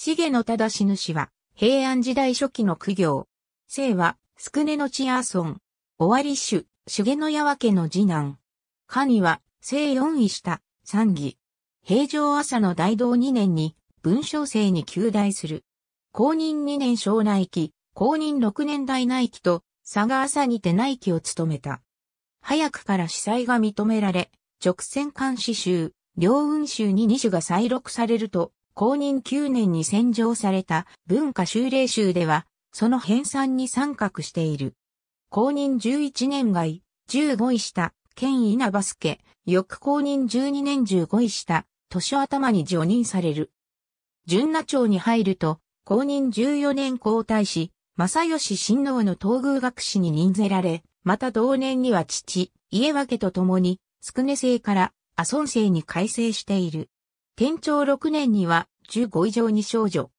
重野忠氏主は、平安時代初期の苦行。姓は、すくねの千屋村。尾り種、重野屋和家の次男。家には、生四位下、三義。平城朝の大道二年に、文章生に旧大する。公認二年小内期、公認六年大内期と、佐賀朝にて内期を務めた。早くから司祭が認められ、直線監視衆、両運衆に二種が再録されると、公認9年に洗浄された文化修例集では、その編纂に参画している。公認11年外、15位下、県稲バスケ、翌公認12年15位下、年頭に除任される。純那町に入ると、公認14年皇太子、正義親王の東宮学士に任ぜられ、また同年には父、家分けと共に、つくねから、阿孫生に改正している。天長6年には15以上に少女。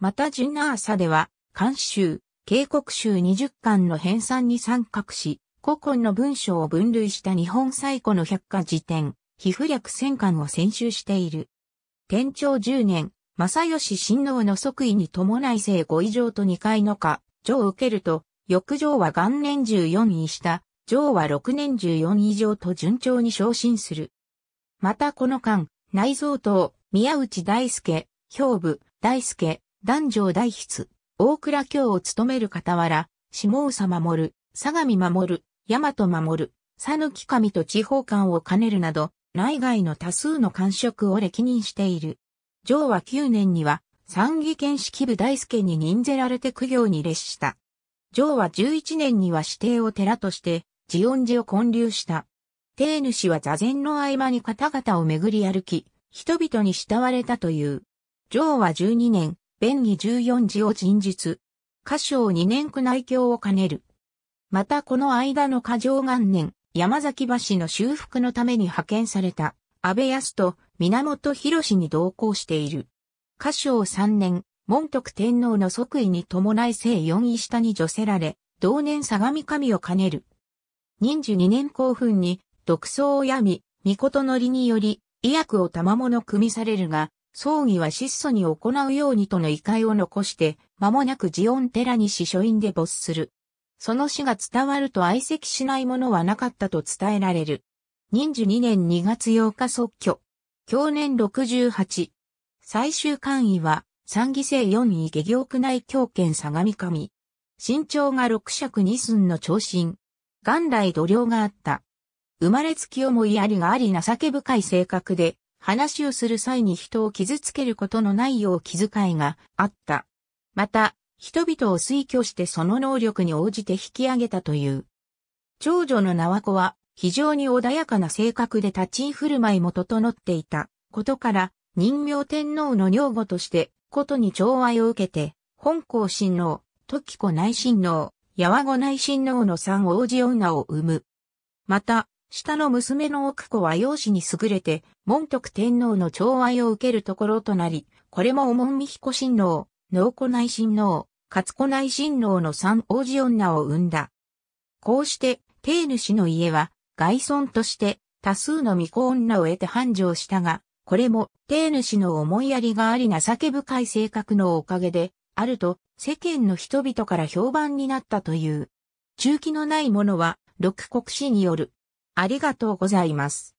またジュナーサでは、漢州、警告州20巻の編纂に参画し、古今の文章を分類した日本最古の百科辞典、皮膚略戦艦巻を選集している。天長10年、正義親王の即位に伴い生5以上と2回の課、上を受けると、翌上は元年14位下、上は6年14以上と順調に昇進する。またこの間、内蔵党、宮内大輔、兵部、大輔、男女大筆、大倉京を務める傍ら、下総守、相模守、大和守、佐抜神と地方官を兼ねるなど、内外の多数の官職を歴任している。上は9年には、参議県式部大輔に任ぜられて苦行に列した。上は11年には指定を寺として、寺音寺を建立した。帝主は座禅の合間に方々を巡り歩き、人々に慕われたという。上は12年、弁義14時を陳述。歌唱2年区内教を兼ねる。またこの間の過剰元年、山崎橋の修復のために派遣された、安倍康と源博に同行している。歌唱3年、門徳天皇の即位に伴い聖四位下に除せられ、同年相模神を兼ねる。任寿2年興奮に、独創を病み、御の理により、医薬を賜物組みされるが、葬儀は質素に行うようにとの異界を残して、間もなくジオン寺に司書院で没する。その死が伝わると相席しないものはなかったと伝えられる。忍寿2年2月8日即居。去年68。最終官位は、三義生四位下行区内教県相模上。身長が六尺二寸の長身。元来度量があった。生まれつき思いありがあり情け深い性格で、話をする際に人を傷つけることのないよう気遣いがあった。また、人々を推挙してその能力に応じて引き上げたという。長女の縄子は非常に穏やかな性格で立ち居振る舞いも整っていたことから、人名天皇の女子としてことに寵愛を受けて、本校親王、時子内親王、八和子内親王の三王子女を生む。また、下の娘の奥子は容姿に優れて、門徳天皇の寵愛を受けるところとなり、これも重み彦親王、農子内親王、勝子内親王の三王子女を生んだ。こうして、帝主の家は、外孫として多数の巫女女を得て繁盛したが、これも帝主の思いやりがあり情け深い性格のおかげで、あると世間の人々から評判になったという。中期のないのは、六国史によるありがとうございます。